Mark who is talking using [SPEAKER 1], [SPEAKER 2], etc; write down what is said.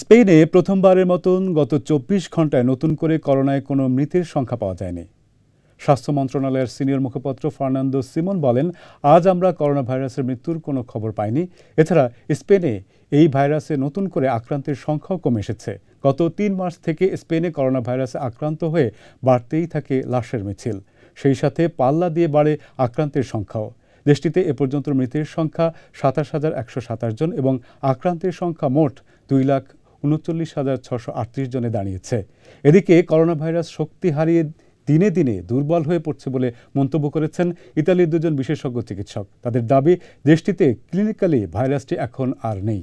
[SPEAKER 1] স্পেনে প্রথমবারের মতন গত চব্বিশ ঘন্টায় নতুন করে করোনায় কোনো মৃতের সংখ্যা পাওয়া যায়নি স্বাস্থ্য মন্ত্রণালয়ের সিনিয়র মুখপাত্র ফার্নান্দো সিমন বলেন আজ আমরা করোনা ভাইরাসের মৃত্যুর কোনো খবর পাইনি এছাড়া স্পেনে এই ভাইরাসে নতুন করে আক্রান্তের সংখ্যাও কমে এসেছে গত তিন মাস থেকে স্পেনে করোনা ভাইরাসে আক্রান্ত হয়ে বাড়তেই থাকে লাশের মিছিল সেই সাথে পাল্লা দিয়ে বাড়ে আক্রান্তের সংখ্যাও দেশটিতে এ পর্যন্ত মৃতের সংখ্যা সাতাশ হাজার একশো সাতাশ জন এবং আক্রান্তের সংখ্যা মোট দুই লাখ উনচল্লিশ হাজার ছশো আটত্রিশ জনে দাঁড়িয়েছে এদিকে করোনা ভাইরাস শক্তি হারিয়ে দিনে দিনে দুর্বল হয়ে পড়ছে বলে মন্তব্য করেছেন ইতালির দুজন বিশেষজ্ঞ চিকিৎসক তাদের দাবি দেশটিতে ক্লিনিক্যালি ভাইরাসটি এখন আর নেই